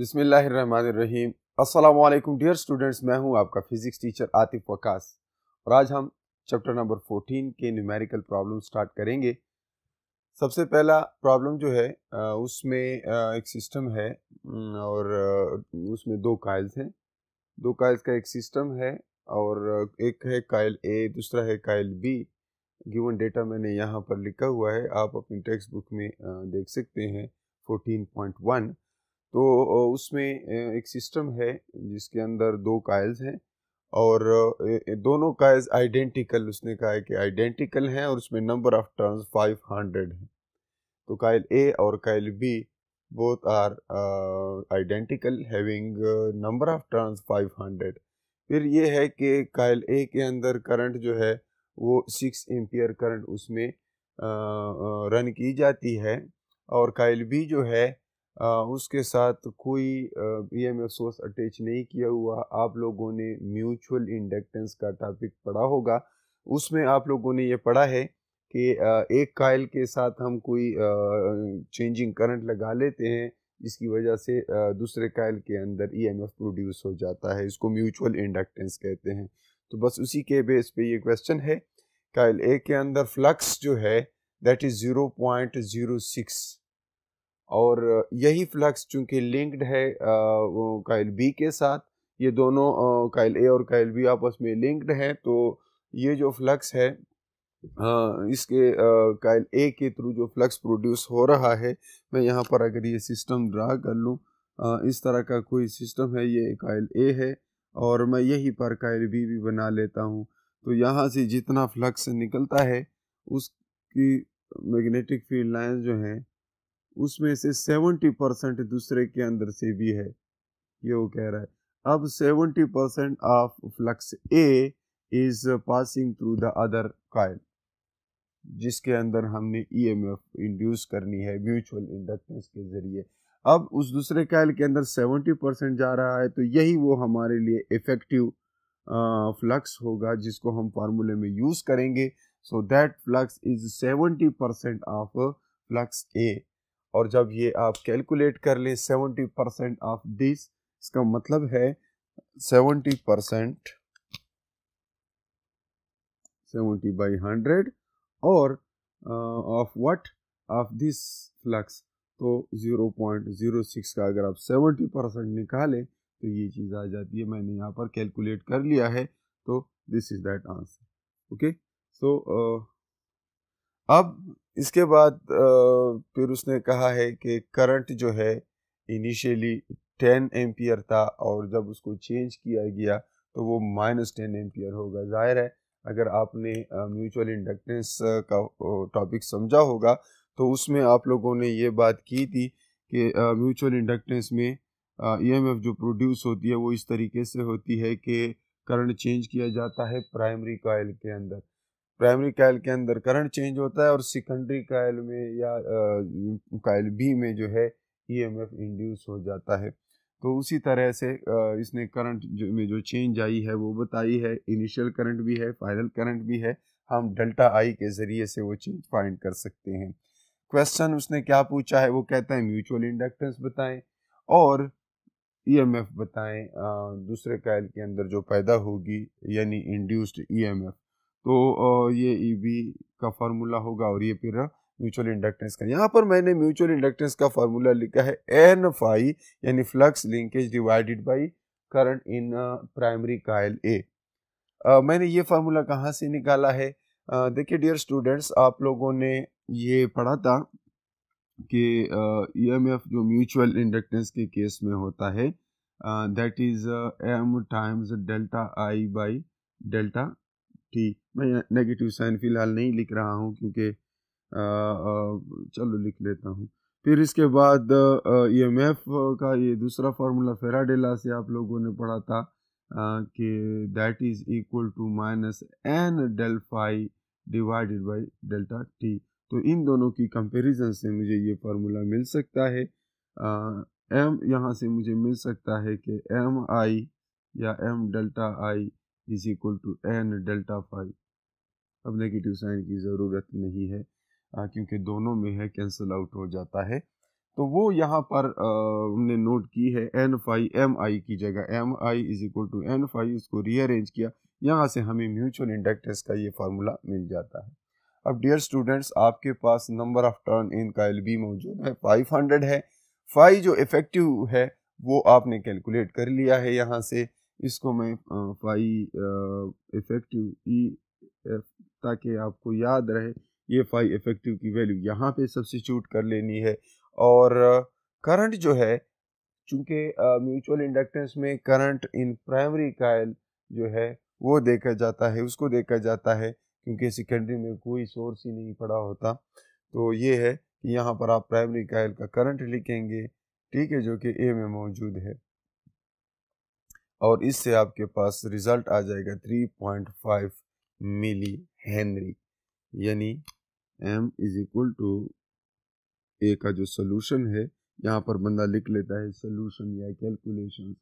बिसमीम Aslam dear students मैं हूं आपका फ़िज़िक्स टीचर आतिफ वकास और आज हम चैप्टर नंबर 14 के न्यूमेरिकल प्रॉब्लम स्टार्ट करेंगे सबसे पहला प्रॉब्लम जो है उसमें एक सिस्टम है और उसमें दो कायल्स हैं दो काइल्स का एक सिस्टम है और एक है कायल ए दूसरा है कायल बी गिवन डेटा मैंने यहाँ पर लिखा हुआ है आप अपनी टेक्स्ट बुक में देख सकते हैं वन तो उसमें एक सिस्टम है जिसके अंदर दो कायल्स हैं और दोनों कायल्स आइडेंटिकल उसने कहा है कि आइडेंटिकल हैं और उसमें नंबर ऑफ टर्न्स 500 हैं तो कायल ए और coil b both are identical having number of turns 500 फिर ये है कि कायल ए के अंदर करंट जो है वो सिक्स एम्पियर करंट उसमें रन की जाती है और कायल बी जो है उसके साथ कोई E M F source attach नहीं किया हुआ आप लोगों ने म्यूचुअल इंडक्टेंस का टॉपिक पढ़ा होगा उसमें आप लोगों ने ये पढ़ा है कि एक कायल के साथ हम कोई चेंजिंग करंट लगा लेते हैं जिसकी वजह से दूसरे कायल के अंदर ईएमएफ e प्रोड्यूस हो जाता है इसको म्यूचुअल इंडक्टेंस कहते हैं तो बस उसी के बेस पे ये क्वेश्चन है कायल ए के अंदर फ्लक्स जो है that is zero point zero six और यही फ्लक्स चूंकि लिंक्ड है कायल बी के साथ ये दोनों कायल ए और कायल बी आपस में लिंक्ड है तो ये जो फ्लक्स है इसके कायल ए के थ्रू जो फ्लक्स प्रोड्यूस हो रहा है मैं यहाँ पर अगर ये सिस्टम ड्रा कर लूँ इस तरह का कोई सिस्टम है ये कायल ए है और मैं यही पर कायल बी भी बना लेता हूँ तो यहाँ से जितना फ्लक्स निकलता है उसकी मैग्नेटिक फील्ड लाइन जो हैं उसमें से सेवेंटी परसेंट दूसरे के अंदर से भी है ये वो कह रहा है अब seventy percent of flux a is passing through the other coil जिसके अंदर हमने ईएमएफ e इंड्यूस करनी है म्यूचुअल इंडक्टेंस के जरिए अब उस दूसरे कायल के अंदर 70 परसेंट जा रहा है तो यही वो हमारे लिए इफेक्टिव फ्लक्स होगा जिसको हम फार्मूले में यूज़ करेंगे so that flux is 70 percent of flux a और जब ये आप कैलकुलेट कर लें सेवेंटी परसेंट ऑफ दिस इसका मतलब है seventy percent seventy by hundred और of what of this flux तो 0.06 का अगर आप 70 परसेंट निकालें तो ये चीज़ आ जाती है मैंने यहाँ पर कैलकुलेट कर लिया है तो this is that answer okay so अब इसके बाद फिर उसने कहा है कि करंट जो है इनिशियली टेन एम्पियर था और जब उसको चेंज किया गया तो वो माइनस टेन एम्पियर होगा जाहिर है अगर आपने म्यूचुअल इंडक्टेंस का टॉपिक समझा होगा तो उसमें आप लोगों ने ये बात की थी कि म्यूचुअल इंडक्टेंस में ईएमएफ e जो प्रोड्यूस होती है वो इस तरीके से होती है कि करंट चेंज किया जाता है प्राइमरी कॉयल के अंदर प्राइमरी कायल के अंदर करंट चेंज होता है और सेकेंडरी कायल में या कायल बी में जो है ई एम एफ इंड्यूस हो जाता है तो उसी तरह से इसने करंट में जो चेंज आई है वो बताई है इनिशियल करंट भी है फाइनल करंट भी है हम डेल्टा आई के ज़रिए से वो चेंज फाइंड कर सकते हैं क्वेश्चन उसने क्या पूछा है वो कहता है म्यूचुअल इंडक्टेंस बताएं और ईएमएफ e बताएं दूसरे कायल के अंदर जो पैदा होगी यानी इंड्यूस्ड ईएमएफ e तो ये ई e बी का फार्मूला होगा और ये फिर म्यूचुअल इंडक्टेंस का यहाँ पर मैंने म्यूचुअल इंडक्टेंस का फार्मूला लिखा है एन फाई यानी flux linkage divided by current in primary coil a मैंने ये फार्मूला कहाँ से निकाला है देखिए डियर स्टूडेंट्स आप लोगों ने ये पढ़ा था कि ई एम एफ जो म्यूचुअल इंडक्टेंस के केस में होता है that is M times delta I by delta ठीक मैं नेगेटिव साइन फ़िलहाल नहीं लिख रहा हूँ क्योंकि चलो लिख लेता हूँ फिर इसके बाद ई एम एफ का ये दूसरा फार्मूला फेराडेला से आप लोगों ने पढ़ा था कि that is equal to minus N del phi divided by delta T तो इन दोनों की कंपैरिजन से मुझे ये फार्मूला मिल सकता है एम यहाँ से मुझे मिल सकता है कि एम आई या M delta I is equal to N delta phi अब नेगेटिव साइन की ज़रूरत नहीं है क्योंकि दोनों में है कैंसिल आउट हो जाता है तो वो यहाँ पर हमने नोट की है एन फाइव एम आई की जगह M I is equal to N phi इसको रीअरेंज किया यहाँ से हमें म्यूचुअल इंडक्टेंस का ये फार्मूला मिल जाता है अब डियर स्टूडेंट्स आपके पास नंबर ऑफ टर्न इन का एल बी मौजूद है 500 है फाइव जो इफेक्टिव है वो आपने कैलकुलेट कर लिया है यहाँ से इसको मैं फाई इफेक्टिव ई एफ ताकि आपको याद रहे ये फाई इफेक्टिव की वैल्यू यहाँ पे सब्सिट्यूट कर लेनी है और करंट जो है चूंकि म्यूचुअल इंडक्टेंस में करंट इन प्राइमरी कायल जो है वो देखा जाता है उसको देखा जाता है क्योंकि सेकेंडरी में कोई सोर्स ही नहीं पड़ा होता तो ये है कि यहाँ पर आप प्राइमरी कायल का करंट लिखेंगे ठीक है जो कि ए में मौजूद है और इससे आपके पास रिजल्ट आ जाएगा 3.5 मिली हेनरी यानी M is equal to A का जो सोल्यूशन है यहाँ पर बंदा लिख लेता है सोल्यूशन या कैलकुलेशन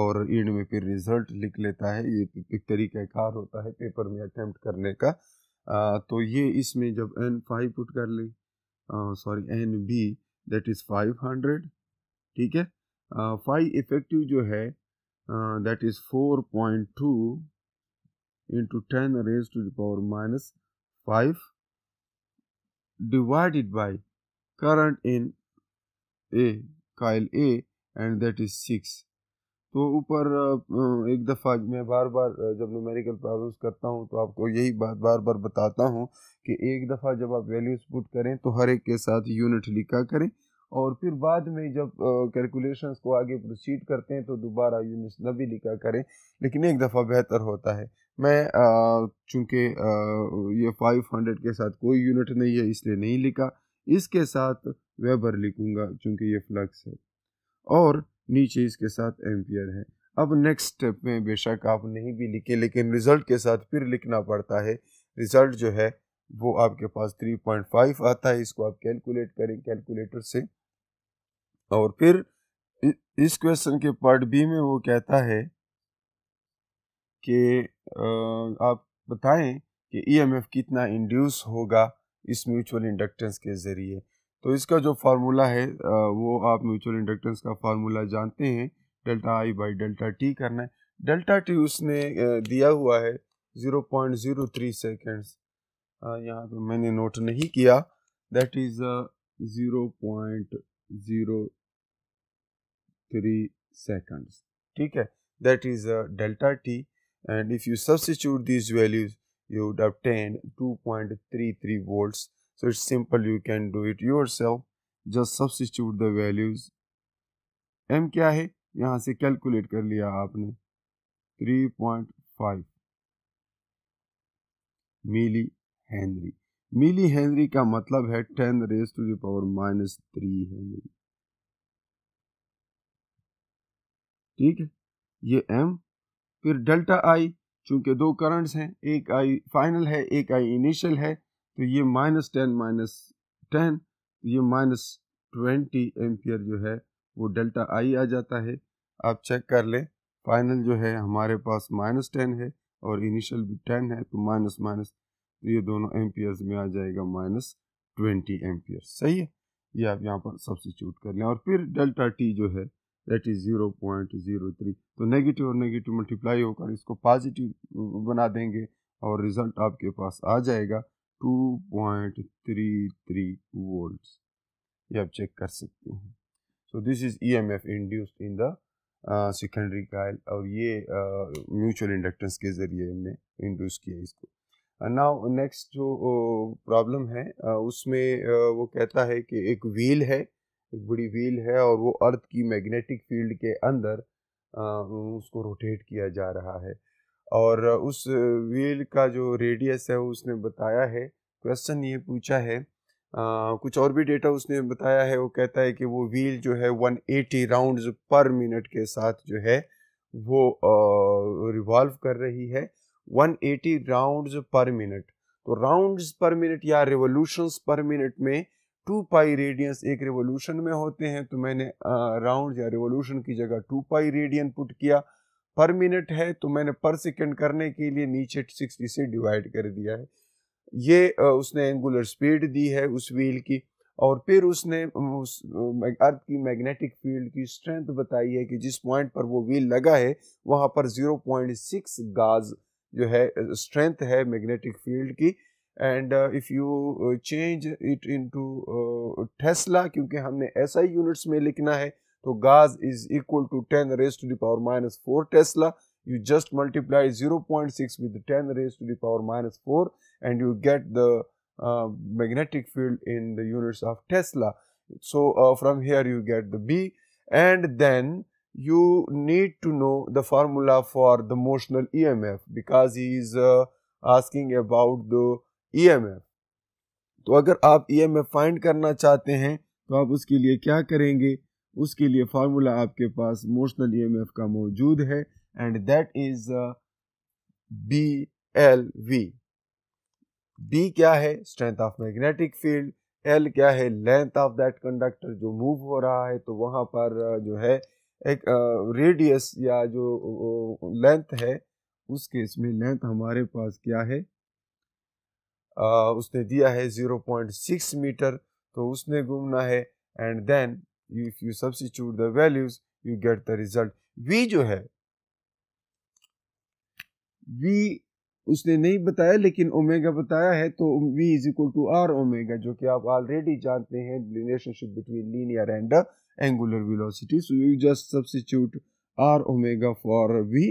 और इंड में फिर रिजल्ट लिख लेता है ये एक तरीका कार होता है पेपर में अटेम्प्ट करने का आ, तो ये इसमें जब एन फाइव पुट कर ले sorry N B that is five hundred ठीक है फाइव इफेक्टिव जो है Uh, that is 4.2 into 10 raised to the power minus 5 divided by current in A coil A and that is 6 तो ऊपर uh, uh, एक दफ़ा मैं बार बार जब न्यूमेरिकल प्रॉब्लम्स करता हूँ तो आपको यही बात बार बार बताता हूँ कि एक दफ़ा जब आप वैल्यूज पुट करें तो हर एक के साथ यूनिट लिखा करें और फिर बाद में जब कैलकुलेशंस को आगे प्रोसीड करते हैं तो दोबारा यूनिट्स न भी लिखा करें लेकिन एक दफ़ा बेहतर होता है मैं चूँकि ये ये 500 के साथ कोई यूनिट नहीं है इसलिए नहीं लिखा इसके साथ वेबर लिखूँगा चूँकि ये फ्लक्स है और नीचे इसके साथ एम्पियर है अब नेक्स्ट स्टेप में बेशक आप नहीं भी लिखे लेकिन रिज़ल्ट के साथ फिर लिखना पड़ता है रिज़ल्ट जो है वो आपके पास 3.5 आता है इसको आप कैलकुलेट करें कैलकुलेटर से और फिर इस क्वेश्चन के पार्ट बी में वो कहता है कि आप बताएं कि ईएमएफ e कितना इंड्यूस होगा इस म्यूचुअल इंडक्टेंस के ज़रिए तो इसका जो फार्मूला है वो आप म्यूचुअल इंडक्टेंस का फार्मूला जानते हैं delta I by delta T करना है डेल्टा टी उसने दिया हुआ है 0.03 सेकेंड्स यहाँ पर मैंने नोट नहीं किया that is zero point zero three second ठीक है that is delta T and if you substitute this values you would obtain 2.33 point three three volt so it's simple you can do it yourself just substitute the values M क्या है यहाँ से calculate कर लिया आपने three point five milli henry milli henry का मतलब है ten raise to the power minus three Henry ठीक है ये एम फिर डेल्टा आई चूंकि दो करंट्स हैं एक आई फाइनल है एक आई इनिशियल है तो ये माइनस टेन माइनस टेन ये माइनस ट्वेंटी एम्पियर जो है वो डेल्टा आई आ जाता है आप चेक कर लें फाइनल जो है हमारे पास माइनस टेन है और इनिशियल भी टेन है तो माइनस माइनस तो ये दोनों एम्पियर्स में आ जाएगा माइनस ट्वेंटी एम्पियर सही है ये आप यहाँ पर सब्सिट्यूट कर लें और फिर डेल्टा टी जो है that is zero point zero three तो नेगेटिव और नेगेटिव मल्टीप्लाई होकर इसको पॉजिटिव बना देंगे और रिज़ल्ट आपके पास आ जाएगा two point three three volt ये आप चेक कर सकते हैं so this is E M F induced in the secondary coil और ये म्यूचुअल uh, इंडक्टेंस के ज़रिए हमने इंड्यूस किया इसको नाउ नेक्स्ट जो प्रॉब्लम uh, है uh, उसमें uh, वो कहता है कि एक व्हील है एक बड़ी व्हील है और वो अर्थ की मैग्नेटिक फील्ड के अंदर उसको रोटेट किया जा रहा है और उस व्हील का जो रेडियस है उसने बताया है क्वेश्चन ये पूछा है आ, कुछ और भी डेटा उसने बताया है वो कहता है कि वो व्हील जो है 180 राउंड पर मिनट के साथ जो है वो रिवॉल्व कर रही है 180 राउंड पर मिनट तो राउंड्स पर मिनट या रिवोल्यूशंस पर मिनट में टू पाई रेडियंस एक रिवोल्यूशन में होते हैं तो मैंने राउंड या रिवोल्यूशन की जगह टू पाई रेडियन पुट किया पर मिनट है तो मैंने पर सेकेंड करने के लिए नीचे सिक्सटी से डिवाइड कर दिया है ये उसने एंगुलर स्पीड दी है उस व्हील की और फिर उसने उस अर्थ की मैग्नेटिक फील्ड की स्ट्रेंथ बताई है कि जिस पॉइंट पर वो व्हील लगा है वहाँ पर 0.6 गाज जो है स्ट्रेंथ है मैग्नेटिक फील्ड की And uh, if you uh, change it into uh, Tesla, क्योंकि हमने have ही यूनिट्स में लिखना है तो gauss is equal to ten raise to the power minus four tesla you just multiply 0.6 with 10 raised to the power minus 4 and you get the magnetic field in the units of Tesla. So, from here you get the B and then you need to know the formula for the motional EMF because he is asking about the EMF e तो अगर आप EMF e find करना चाहते हैं तो आप उसके लिए क्या करेंगे उसके लिए फार्मूला आपके पास मोशनल ईएमएफ e का मौजूद है and that is B L V B क्या है strength of magnetic field L क्या है लेंथ ऑफ दैट कंडक्टर जो मूव हो रहा है तो वहाँ पर uh, जो है एक रेडियस uh, या जो लेंथ uh, है उसके इसमें लेंथ हमारे पास क्या है आ, उसने दिया है 0.6 मीटर तो उसने घूमना है and then if you substitute the values you get the result V जो है वी उसने नहीं बताया लेकिन ओमेगा बताया है तो V is equal to R omega जो कि आप ऑलरेडी जानते हैं relationship between linear and angular velocity so you just substitute R omega for V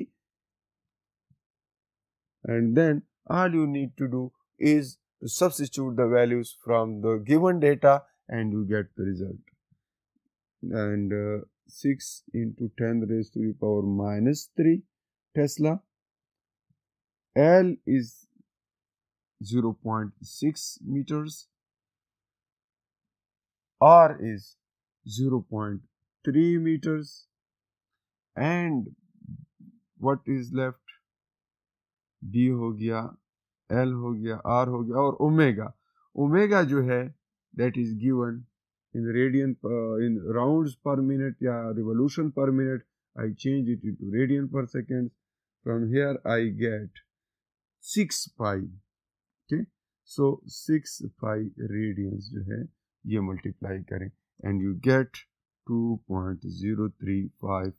and then all you need to do is to substitute the values from the given data and you get the result. And uh, 6 into 10 raised to the power minus 3 Tesla. L is 0 0.6 meters. R is 0 0.3 meters. And what is left? D ho gaya L हो गया are हो गया और omega omega जो है that is given in radian in rounds per minute या revolution per minute I change it to radian per second from here I get six pi okay so six pi radians जो है ये multiply करें and you get two point zero three five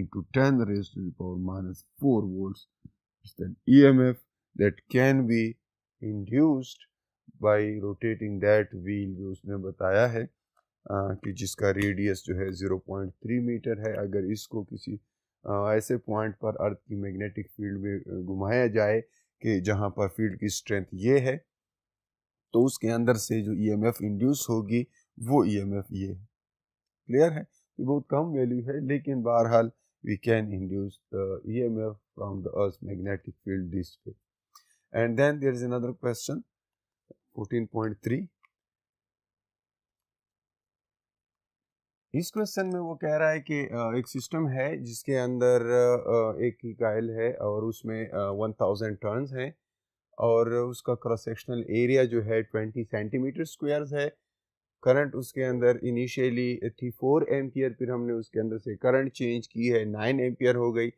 into ten raise to power minus four volt then EMF that can be induced by rotating that wheel जो उसने बताया है आ, कि जिसका रेडियस जो है 0.3 मीटर है अगर इसको किसी आ, ऐसे पॉइंट पर अर्थ की मैग्नेटिक फील्ड में घुमाया जाए कि जहां पर फील्ड की स्ट्रेंथ ये है तो उसके अंदर से जो ईएमएफ e इंड्यूस होगी वो ईएमएफ e ये है क्लियर है ये बहुत कम वैल्यू है लेकिन बहरहाल we can induce the EMF from the earth magnetic field this way and then there is another question 14.3 इस क्वेश्चन में वो कह रहा है कि एक सिस्टम है जिसके अंदर एक ही कायल है और उसमें 1000 टर्न्स हैं और उसका क्रॉस सेक्शनल एरिया जो है 20 सेंटीमीटर स्क्वायर्स है करंट उसके अंदर इनिशियली थी फोर एम्पियर फिर हमने उसके अंदर से करंट चेंज की है नाइन एम्पियर हो गई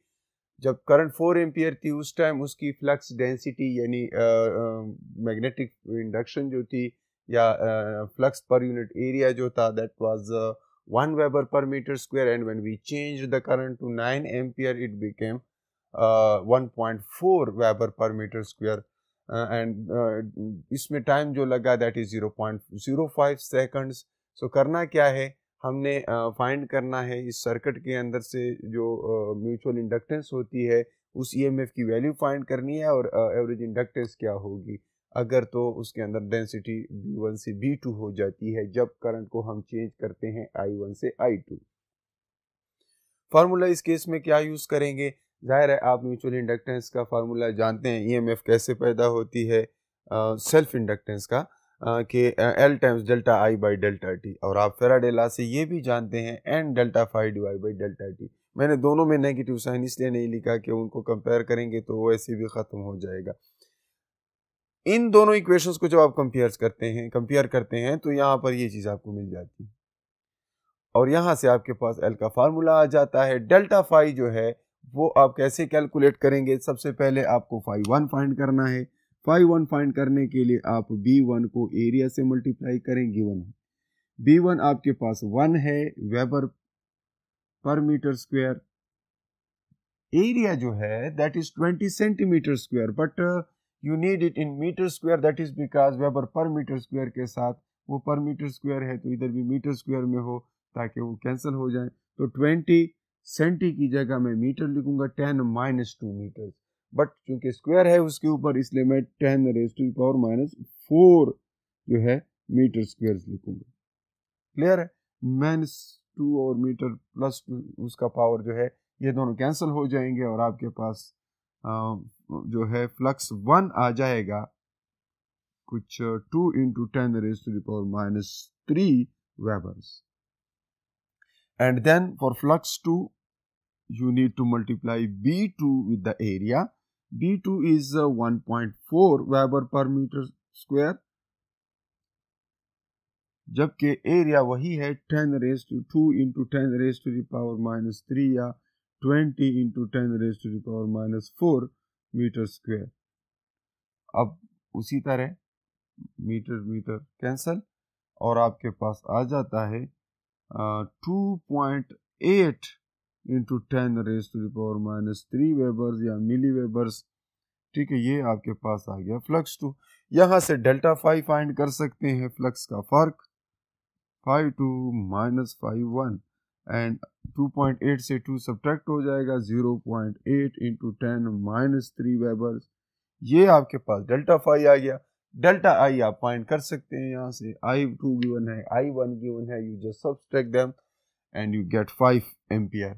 जब करंट फोर एम्पियर थी उस टाइम उसकी फ्लक्स डेंसिटी यानी मैग्नेटिक इंडक्शन जो थी या फ्लक्स पर यूनिट एरिया जो था that was one weber per metre square and when we change the current to nine ampere it became one point four weber per metre square and इसमें time जो लगा that is zero point zero five seconds so करना क्या है हमने find करना है इस सर्किट के अंदर से जो म्यूचुअल इंडक्टेंस होती है उस ईएमएफ e की वैल्यू फाइंड करनी है और एवरेज इंडक्टेंस क्या होगी अगर तो उसके अंदर डेंसिटी बी वन से बी टू हो जाती है जब करंट को हम चेंज करते हैं आई वन से आई टू फार्मूला इस केस में क्या यूज़ करेंगे जाहिर है आप म्यूचुअल इंडक्टेंस का फार्मूला जानते हैं ईएमएफ e कैसे पैदा होती है सेल्फ uh, इंडक्टेंस का कि L times delta I by delta T और आप फेराडे डेला से ये भी जानते हैं N delta phi divide by delta T मैंने दोनों में नेगेटिव साइन इसलिए नहीं लिखा कि उनको कंपेयर करेंगे तो वो ऐसे भी ख़त्म हो जाएगा इन दोनों इक्वेशंस को जब आप कंपेयर करते हैं कंपेयर करते हैं तो यहाँ पर ये चीज़ आपको मिल जाती है और यहाँ से आपके पास एल का फार्मूला आ जाता है डेल्टा फाइव जो है वो आप कैसे कैलकुलेट करेंगे सबसे पहले आपको फाइव वन फाइंड करना है फाइव वन फाइंड करने के लिए आप बी वन को एरिया से मल्टीप्लाई करें गिवन है बी वन आपके पास वन है weber per metre square area जो है that is twenty centimetre square but you need it in metre square that is because weber per metre square के साथ वो पर मीटर स्क्वायर है तो इधर भी मीटर स्क्वायर में हो ताकि वो कैंसिल हो जाए तो ट्वेंटी सेंटी की जगह मैं मीटर लिखूंगा ten minus two metre but चूंकि स्क्वायर है उसके ऊपर इसलिए मैं ten raise to power minus four जो है मीटर स्क्वायर लिखूंगा क्लियर है माइनस टू और मीटर प्लस टू उसका पावर जो है ये दोनों कैंसिल हो जाएंगे और आपके पास जो है फ्लक्स वन आ जाएगा कुछ two into ten raise to power minus three webers then for flux two you need to multiply B two with the area B2 is 1.4 weber per metre square जबकि एरिया वही है 10 raise to two into ten raise to the power minus three या 20 into ten raise to the power minus four metre square अब उसी तरह metre metre cancel और आपके पास आ जाता है two point eight into ten raise to the power minus three webers या मिली वेबर्स ठीक है ये आपके पास आ गया फ्लक्स टू यहां से डेल्टा फाइव फाइंड कर सकते हैं फ्लक्स का फर्क phi two minus phi one and two point eight से टू सब्ट्रैक्ट हो जाएगा zero point eight into ten minus three webers ये आपके पास डेल्टा फाइव आ गया डेल्टा आई आप फाइंड कर सकते हैं यहाँ से आई टू गिवन है आई वन गिवन है you just subtract them and you get five ampere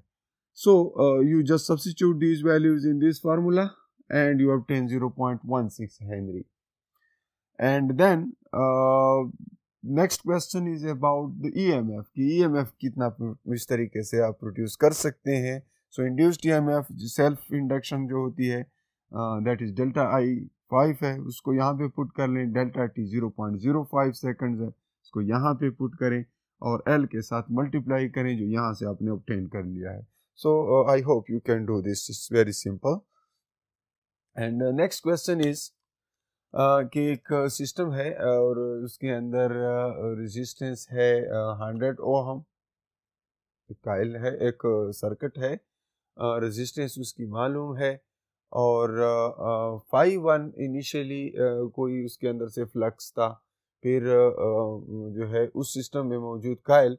So uh, you just substitute these values in this formula and you obtain 0.16 Henry. And then uh, next question is about the EMF कि EMF e कितना इस तरीके से आप produce कर सकते हैं so induced EMF self induction जो होती है that is delta I five है उसको यहाँ पे पुट कर लें delta T zero point zero five second है उसको यहाँ पे पुट करें और एल के साथ मल्टीप्लाई करें जो यहाँ से आपने ऑप्टेन कर लिया है So, uh, I hope you can do this, it's very simple. And next question is कि एक सिस्टम uh, है और उसके अंदर रेजिस्टेंस uh, है हंड्रेड ओहम एक काइल है एक सर्किट है रेजिस्टेंस उसकी मालूम है और फाइव वन इनिशियली कोई उसके अंदर से फ्लक्स था फिर जो है उस सिस्टम में मौजूद काइल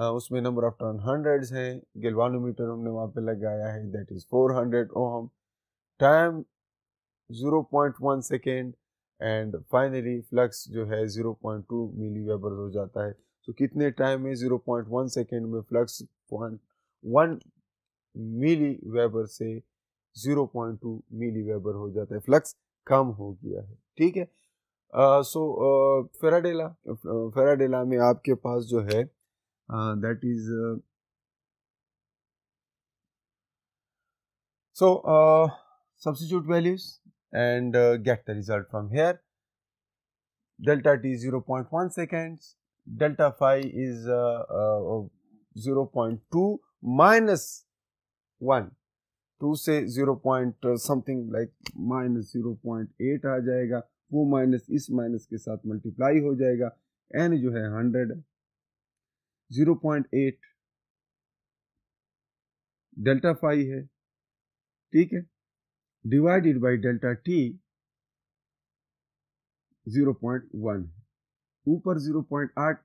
उसमें नंबर ऑफ टर्न हंड्रेड्स हैं गिलवानोमीटर हमने वहाँ पे लगाया है that is four hundred ohm time zero point one second and finally flux जो है zero point two milli weber हो जाता है तो so, कितने टाइम में जीरो पॉइंट वन सेकेंड में flux point one milli weber से zero point two milli weber हो जाता है फ्लक्स कम हो गया है ठीक है सो फेराडेला फेराडेला में आपके पास जो है Uh, that is uh, so uh, substitute values and get the result from here delta t is 0.1 seconds delta phi is 0.2 minus 1 to say 0 something like minus 0.8 aa jayega wo minus is minus ke sath multiply ho jayega n jo 100 0.8 delta phi है ठीक है divided by delta T 0.1 है ऊपर 0.8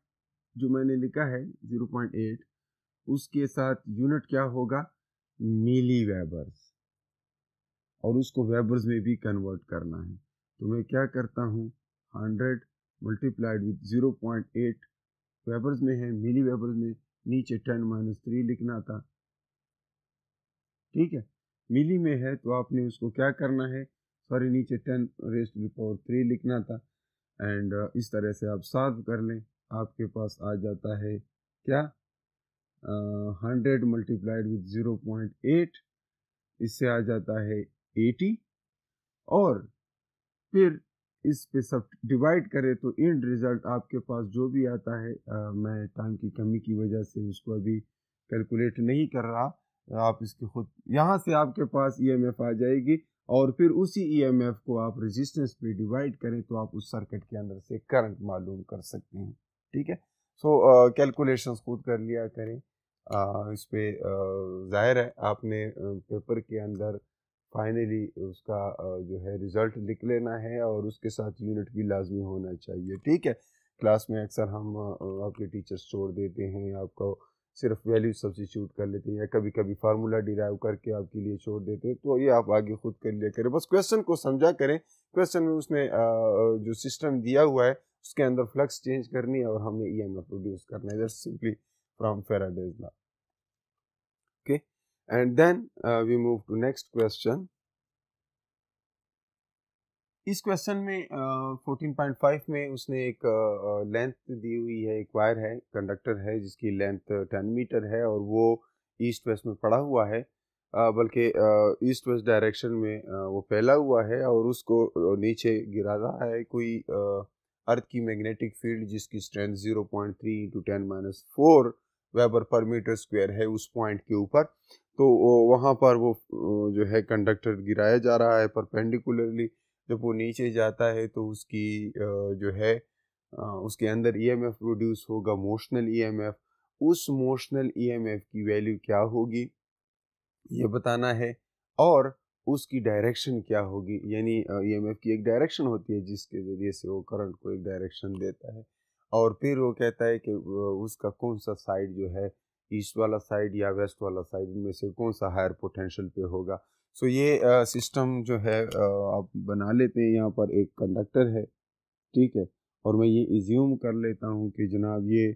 जो मैंने लिखा है 0.8 उसके साथ यूनिट क्या होगा मिली वेबर्स और उसको वेबर्स में भी कन्वर्ट करना है तो मैं क्या करता हूँ 100 मल्टीप्लाइड विथ एट वेबर्स में है मिली वेबर्स में नीचे टेन माइनस थ्री लिखना था ठीक है मिली में है तो आपने उसको क्या करना है सॉरी नीचे ten raise to power three लिखना था एंड इस तरह से आप साफ कर लें आपके पास आ जाता है क्या hundred multiplied with zero point eight इससे आ जाता है एटी और फिर इस पे सब डिवाइड करें तो एंड रिज़ल्ट आपके पास जो भी आता है आ, मैं टाइम की कमी की वजह से उसको अभी कैलकुलेट नहीं कर रहा आप इसके खुद यहाँ से आपके पास ईएमएफ आ जाएगी और फिर उसी ईएमएफ को आप रेजिस्टेंस पे डिवाइड करें तो आप उस सर्किट के अंदर से करंट मालूम कर सकते हैं ठीक है सो कैलकुलेशन खुद कर लिया करें आ, इस पर ज़ाहिर है आपने पेपर के अंदर फाइनली उसका जो है रिज़ल्ट लिख लेना है और उसके साथ यूनिट भी लाजमी होना चाहिए ठीक है क्लास में अक्सर हम आपके टीचर्स छोड़ देते हैं आपको सिर्फ वैल्यू सब्सिट्यूट कर लेते हैं या कभी कभी फार्मूला डिराइव करके आपके लिए छोड़ देते हैं तो ये आप आगे खुद कर लिया करें बस क्वेश्चन को समझा करें क्वेश्चन में उसने जो सिस्टम दिया हुआ है उसके अंदर फ्लक्स चेंज करनी है और हमें ई एम एफ प्रोड्यूस करना है simply from Faraday's law and then uh, we move to next question. इस क्वेश्चन में फोर्टीन पॉइंट फाइव में उसने एक लेंथ दी हुई है एक वायर है कंडक्टर है जिसकी लेंथ टेन मीटर है और वो ईस्ट वेस्ट में पड़ा हुआ है बल्कि ईस्ट वेस्ट डायरेक्शन में वो फैला हुआ है और उसको नीचे गिरा रहा है कोई अर्थ की मैग्नेटिक फील्ड जिसकी strength zero point three into ten minus four weber per metre square है उस पॉइंट के ऊपर तो वहाँ पर वो जो है कंडक्टर गिराया जा रहा है परपेंडिकुलरली जब वो नीचे जाता है तो उसकी जो है उसके अंदर ईएमएफ e प्रोड्यूस होगा मोशनल ईएमएफ e उस मोशनल ईएमएफ e की वैल्यू क्या होगी ये बताना है और उसकी डायरेक्शन क्या होगी यानी ईएमएफ की एक डायरेक्शन होती है जिसके ज़रिए से वो करंट को एक डायरेक्शन देता है और फिर वो कहता है कि उसका कौन सा साइड जो है ईस्ट वाला साइड या वेस्ट वाला साइड में से कौन सा हायर पोटेंशियल पे होगा सो ये सिस्टम जो है आप बना लेते हैं यहाँ पर एक कंडक्टर है ठीक है और मैं ये इज्यूम कर लेता हूँ कि जनाब ये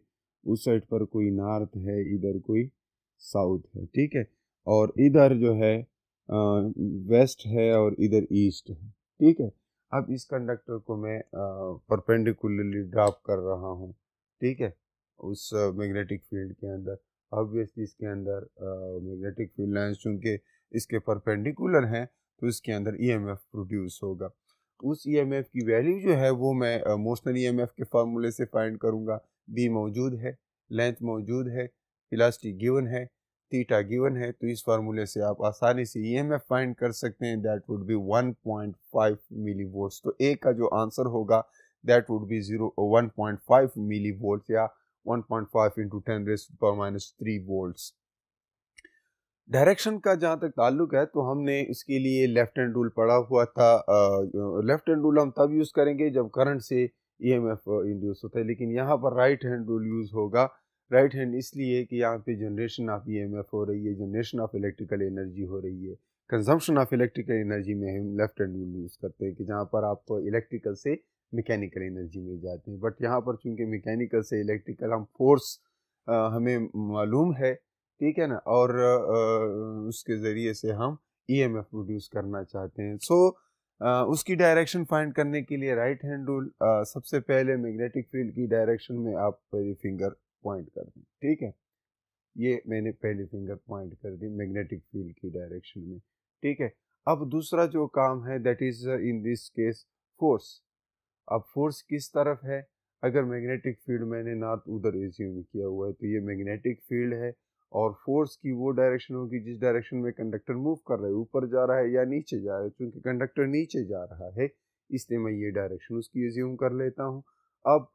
उस साइड पर कोई नॉर्थ है इधर कोई साउथ है ठीक है और इधर जो है वेस्ट है और इधर ईस्ट है ठीक है अब इस कंडक्टर को मैं परपेंडिकुलरली ड्राप कर रहा हूँ ठीक है उस मैग्नेटिक फील्ड के अंदर ऑब्वियसली इसके अंदर मैग्नेटिक फील्ड लाइन्स चूँकि इसके परपेंडिकुलर हैं तो इसके अंदर ईएमएफ e प्रोड्यूस होगा उस ईएमएफ e की वैल्यू जो है वो मैं मोशनल ईएमएफ e के फार्मूले से फाइंड करूँगा बी मौजूद है लेंथ मौजूद है इलास्टिक गिवन है थीटा गिवन है तो इस फार्मूले से आप आसानी से ई एम एफ फाइंड कर सकते हैं that would be 1.5 milli volts तो ए का जो आंसर होगा that would be zero one point five milli volt या one point five into ten raise पर माइनस थ्री वोल्ट्स डायरेक्शन का जहाँ तक ताल्लुक है तो हमने इसके लिए लेफ्ट हैंड रूल पढ़ा हुआ था लेफ्ट हैंड रूल हम तब यूज़ करेंगे जब करंट से ई एम एफ इंड्यूस होता है लेकिन यहाँ पर राइट हैंड रूल यूज़ होगा राइट हैंड इसलिए कि यहाँ पे generation of E M F हो रही है जनरेशन ऑफ इलेक्ट्रिकल एनर्जी हो रही है कंजम्पशन ऑफ इलेक्ट्रिकल एनर्जी में हम लेफ्ट हैंड रूल यूज़ करते हैं कि जहाँ पर आप इलेक्ट्रिकल से मैकेनिकल एनर्जी में जाते हैं बट यहाँ पर चूंकि मैकेनिकल से इलेक्ट्रिकल हम फोर्स हमें मालूम है ठीक है ना और आ, उसके ज़रिए से हम ईएमएफ e प्रोड्यूस करना चाहते हैं सो so, आ, उसकी डायरेक्शन फाइंड करने के लिए राइट हैंड रूल सबसे पहले मैग्नेटिक फील्ड की डायरेक्शन में आप फिंगर पॉइंट कर दी ठीक है ये मैंने पहली फिंगर पॉइंट कर दी मैग्नेटिक फील्ड की डायरेक्शन में ठीक है अब दूसरा जो काम है that is in this case force अब फोर्स किस तरफ है अगर मैग्नेटिक फील्ड मैंने नॉर्थ उधर एज्यूम किया हुआ है तो ये मैग्नेटिक फील्ड है और फोर्स की वो डायरेक्शन होगी जिस डायरेक्शन में कंडक्टर मूव कर रहा है ऊपर जा रहा है या नीचे जा रहा है क्योंकि कंडक्टर नीचे जा रहा है इसलिए मैं ये डायरेक्शन उसकी एज्यूम कर लेता हूँ अब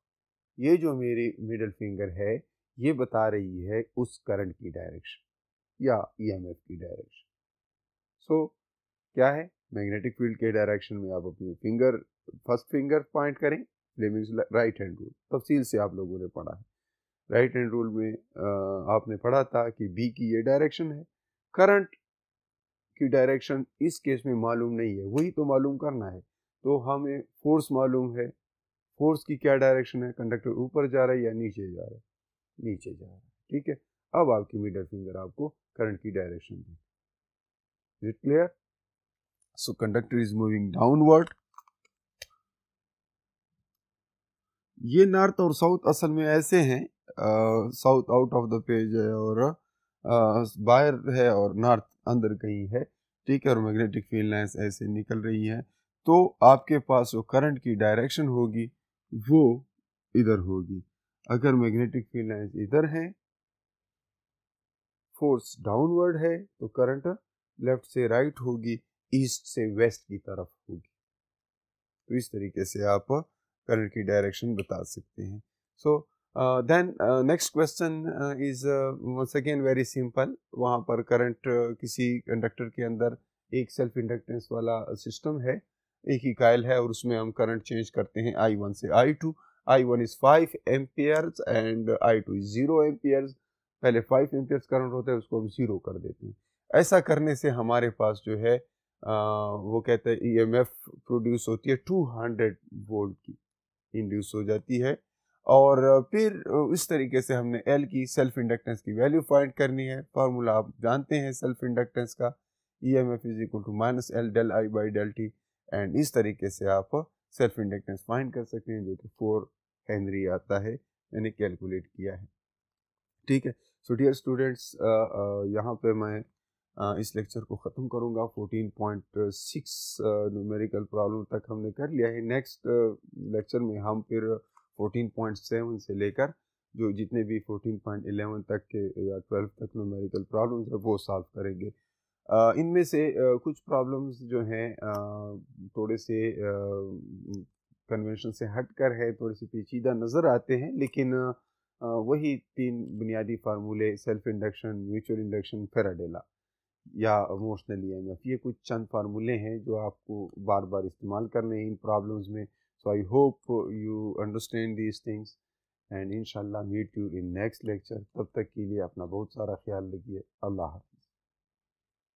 ये जो मेरी मिडल फिंगर है ये बता रही है उस करंट की डायरेक्शन या ईएमएफ e की डायरेक्शन सो so, क्या है मैग्नेटिक फील्ड के डायरेक्शन में आप अपनी फिंगर फर्स्ट फिंगर पॉइंट करें फ्लेमिंग्स राइट हैंड रूल तफसील से आप लोगों ने पढ़ा है राइट हैंड रूल में आपने पढ़ा था कि बी की ये डायरेक्शन है करंट की डायरेक्शन इस केस में मालूम नहीं है वही तो मालूम करना है तो हमें फोर्स मालूम है फोर्स की क्या डायरेक्शन है कंडक्टर ऊपर जा रहा है या नीचे जा रहा है नीचे जा रहा है ठीक है अब आपकी मिडल फिंगर आपको करंट की डायरेक्शन दी it clear so conductor is moving downward ये नॉर्थ और साउथ असल में ऐसे हैं south out of the page है और uh, बाहर है और नॉर्थ अंदर कहीं है ठीक है और मैग्नेटिक फील्ड लाइन्स ऐसे निकल रही हैं तो आपके पास जो करंट की डायरेक्शन होगी वो इधर होगी अगर मैग्नेटिक फील्ड लाइन इधर है फोर्स डाउनवर्ड है तो करंट लेफ्ट से राइट right होगी ईस्ट से वेस्ट की तरफ होगी तो इस तरीके से आप करंट की डायरेक्शन बता सकते हैं so then next question is once again very simple वहाँ पर करंट uh, किसी कंडक्टर के अंदर एक सेल्फ इंडक्टेंस वाला सिस्टम है एक ही कायल है और उसमें हम करंट चेंज करते हैं आई वन से I two I one is five amperes and I two is zero amperes पहले फाइव एम्पियर्स करंट होता है उसको हम ज़ीरो कर देते हैं ऐसा करने से हमारे पास जो है आ, वो कहते हैं ई एम एफ प्रोड्यूस होती है टू हंड्रेड वोल्ट की इंड्यूस हो जाती है और फिर इस तरीके से हमने एल की सेल्फ इंडक्टेंस की वैल्यू फाइंड करनी है फार्मूला आप जानते हैं सेल्फ इंडक्टेंस का E M F is equal to minus L del I by del T and इस तरीके से आप सेल्फ इंडक्टेंस फाइंड कर सकते हैं जो कि फोर हेनरी आता है मैंने कैलकुलेट किया है ठीक है सो डियर स्टूडेंट्स यहाँ पे मैं आ, इस लेक्चर को ख़त्म करूँगा 14.6 न्यूमेरिकल प्रॉब्लम तक हमने कर लिया है नेक्स्ट लेक्चर में हम फिर 14.7 से लेकर जो जितने भी 14.11 तक के या 12 तक न्यूमेरिकल प्रॉब्लम्स है वो सॉल्व करेंगे इनमें से कुछ प्रॉब्लम्स जो हैं थोड़े से कन्वेंशन से हट कर है थोड़े से पेचीदा नज़र आते हैं लेकिन वही तीन बुनियादी फार्मूले सेल्फ इंडक्शन म्यूचुअल इंडक्शन फेराडेला या इमोशनली एम एफ ये कुछ चंद फार्मूले हैं जो आपको बार बार इस्तेमाल करने हैं इन प्रॉब्लम्स में so I hope you understand these things and in meet you in next lecture तब तक के लिए अपना बहुत सारा ख्याल रखिए अल्लाह हाफि